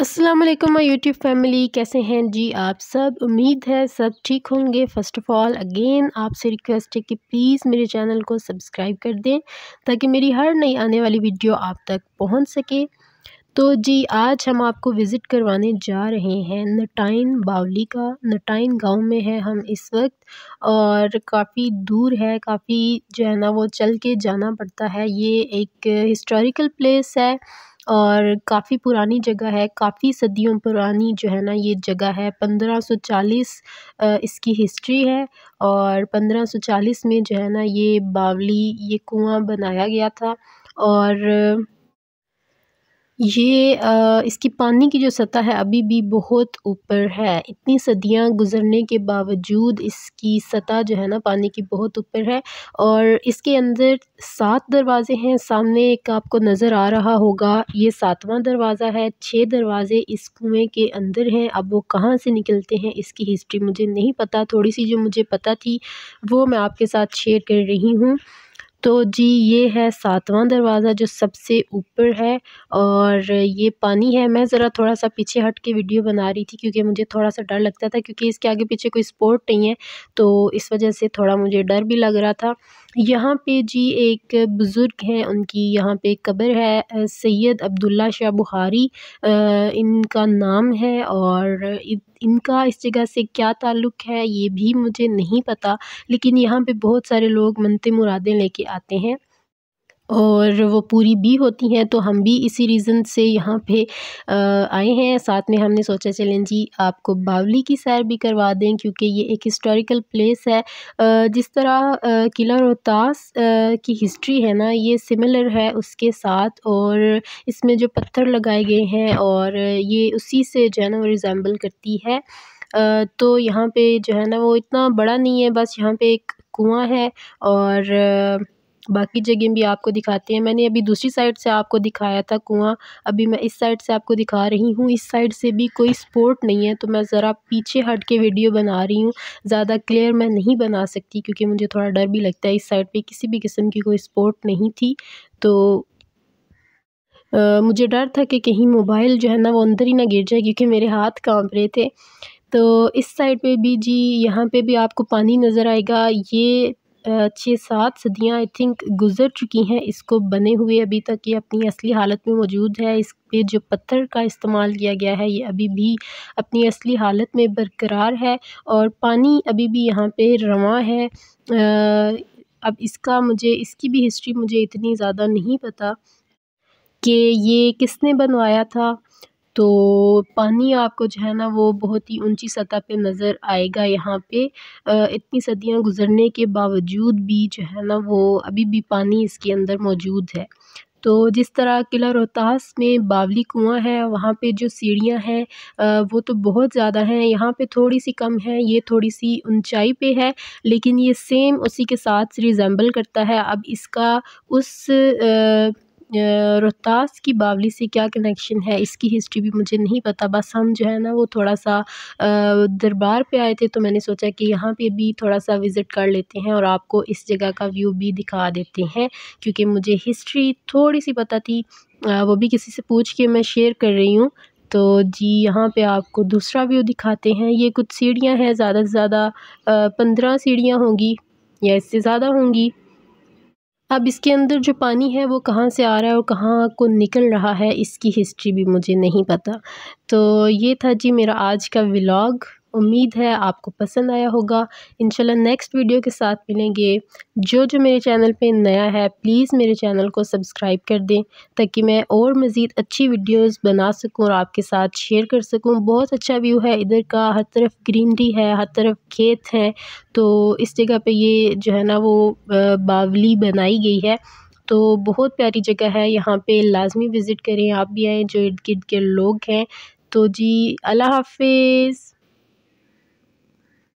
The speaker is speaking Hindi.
असलम माई यूट्यूब फैमिली कैसे हैं जी आप सब उम्मीद है सब ठीक होंगे फ़र्स्ट ऑफ़ ऑल अगेन आपसे रिक्वेस्ट है कि प्लीज़ मेरे चैनल को सब्सक्राइब कर दें ताकि मेरी हर नई आने वाली वीडियो आप तक पहुंच सके तो जी आज हम आपको विज़िट करवाने जा रहे हैं नटाइन बावली का नटाइन गांव में है हम इस वक्त और काफ़ी दूर है काफ़ी जो है ना वो चल के जाना पड़ता है ये एक हिस्टोरिकल प्लेस है और काफ़ी पुरानी जगह है काफ़ी सदियों पुरानी जो है ना ये जगह है पंद्रह सौ चालीस इसकी हिस्ट्री है और पंद्रह सौ चालीस में जो है ना ये बावली ये कुआँ बनाया गया था और ये आ, इसकी पानी की जो सतह है अभी भी बहुत ऊपर है इतनी सदियां गुजरने के बावजूद इसकी सतह जो है ना पानी की बहुत ऊपर है और इसके अंदर सात दरवाज़े हैं सामने एक आपको नज़र आ रहा होगा ये सातवां दरवाज़ा है छः दरवाज़े इस कुएँ के अंदर हैं अब वो कहाँ से निकलते हैं इसकी हिस्ट्री मुझे नहीं पता थोड़ी सी जो मुझे पता थी वो मैं आपके साथ शेयर कर रही हूँ तो जी ये है सातवां दरवाज़ा जो सबसे ऊपर है और ये पानी है मैं ज़रा थोड़ा सा पीछे हट के वीडियो बना रही थी क्योंकि मुझे थोड़ा सा डर लगता था क्योंकि इसके आगे पीछे कोई स्पोर्ट नहीं है तो इस वजह से थोड़ा मुझे डर भी लग रहा था यहाँ पे जी एक बुज़ुर्ग हैं उनकी यहाँ पे कब्र है सैयद अब्दुल्ला शाह बुखारी इनका नाम है और इनका इस जगह से क्या ताल्लुक़ है ये भी मुझे नहीं पता लेकिन यहाँ पे बहुत सारे लोग मनते मुरादें लेके आते हैं और वो पूरी भी होती हैं तो हम भी इसी रीज़न से यहाँ पे आए हैं साथ में हमने सोचा चलें जी आपको बावली की सैर भी करवा दें क्योंकि ये एक हिस्टोरिकल प्लेस है जिस तरह किला रोहतास की हिस्ट्री है ना ये सिमिलर है उसके साथ और इसमें जो पत्थर लगाए गए हैं और ये उसी से जो है ना वो रिजेंबल करती है तो यहाँ पर जो है ना वो इतना बड़ा नहीं है बस यहाँ पर एक कुआँ है और बाकी जगह भी आपको दिखाते हैं मैंने अभी दूसरी साइड से आपको दिखाया था कुआँ अभी मैं इस साइड से आपको दिखा रही हूँ इस साइड से भी कोई स्पोर्ट नहीं है तो मैं ज़रा पीछे हट के वीडियो बना रही हूँ ज़्यादा क्लियर मैं नहीं बना सकती क्योंकि मुझे थोड़ा डर भी लगता है इस साइड पर किसी भी किस्म की कोई स्पोर्ट नहीं थी तो आ, मुझे डर था कि कहीं मोबाइल जो है ना वो अंदर ही ना गिर जाए क्योंकि मेरे हाथ काँप रहे थे तो इस साइड पे भी जी यहाँ पे भी आपको पानी नज़र आएगा ये छः सात सदियाँ आई थिंक गुज़र चुकी हैं इसको बने हुए अभी तक ये अपनी असली हालत में मौजूद है इस पे जो पत्थर का इस्तेमाल किया गया है ये अभी भी अपनी असली हालत में बरकरार है और पानी अभी भी यहाँ पे रवा है अब इसका मुझे इसकी भी हिस्ट्री मुझे इतनी ज़्यादा नहीं पता कि ये किसने बनवाया था तो पानी आपको जो है ना वो बहुत ही ऊँची सतह पे नज़र आएगा यहाँ पे इतनी सदियाँ गुज़रने के बावजूद भी जो है ना वो अभी भी पानी इसके अंदर मौजूद है तो जिस तरह किला रोहतास में बावली कुआं है वहाँ पे जो सीढ़ियाँ हैं वो तो बहुत ज़्यादा हैं यहाँ पे थोड़ी सी कम है ये थोड़ी सी ऊंचाई पे है लेकिन ये सेम उसी के साथ रिजेंबल करता है अब इसका उस आ, रोहतास की बावली से क्या कनेक्शन है इसकी हिस्ट्री भी मुझे नहीं पता बस हम जो है ना वो थोड़ा सा दरबार पे आए थे तो मैंने सोचा कि यहाँ पे भी थोड़ा सा विज़िट कर लेते हैं और आपको इस जगह का व्यू भी दिखा देते हैं क्योंकि मुझे हिस्ट्री थोड़ी सी पता थी वो भी किसी से पूछ के मैं शेयर कर रही हूँ तो जी यहाँ पे आपको दूसरा व्यू दिखाते हैं ये कुछ सीढ़ियाँ हैं ज़्यादा से ज़्यादा पंद्रह सीढ़ियाँ होंगी या इससे ज़्यादा होंगी अब इसके अंदर जो पानी है वो कहाँ से आ रहा है और कहाँ को निकल रहा है इसकी हिस्ट्री भी मुझे नहीं पता तो ये था जी मेरा आज का व्लॉग उम्मीद है आपको पसंद आया होगा इंशाल्लाह नेक्स्ट वीडियो के साथ मिलेंगे जो जो मेरे चैनल पे नया है प्लीज़ मेरे चैनल को सब्सक्राइब कर दें ताकि मैं और मज़ीद अच्छी वीडियोस बना सकूं और आपके साथ शेयर कर सकूं बहुत अच्छा व्यू है इधर का हर तरफ ग्रीनरी है हर तरफ खेत हैं तो इस जगह पे ये जो है ना वो बावली बनाई गई है तो बहुत प्यारी जगह है यहाँ पर लाजमी विज़िट करें आप भी आएँ जो इर्द गिर्द के लोग हैं तो जी अल्लाह हाफिज़